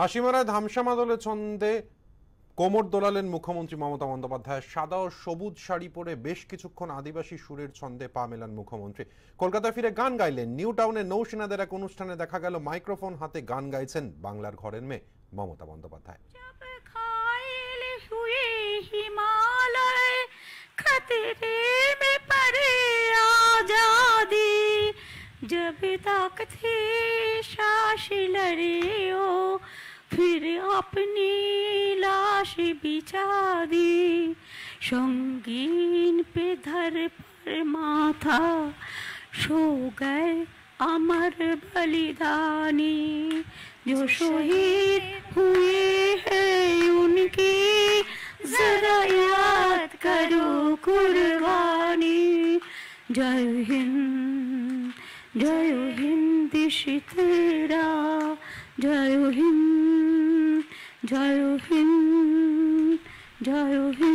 হাসিমারায় ধামসামাদলে ছন্দে কোমর দোলালেন মুখ্যমন্ত্রী মমতা বন্দ্যোপাধ্যায় সাদা ও সবুজ শাড়ি পরে বেশ কিছুক্ষণ আদিবাসী সুরের ছন্দে পা মেলান মুখ্যমন্ত্রী কলকাতা ফিরে গান গাইলেন নিউ টাউনে নৌসেনাদের এক অনুষ্ঠানে দেখা গেল মাইক্রোফোন হাতে গান গাইছেন বাংলার ঘরের মেয়ে মমতা বন্দ্যোপাধ্যায় फिर अपनी लाश बिछा दी संगीन पे धर पर माथा सो गए अमर बलिदानी जो शहीद हुए हैं उनकी जरा याद करो कुर्बानी जय हिंद जय हिंद शितरा जय Hind Jai Hind, Jai Hind.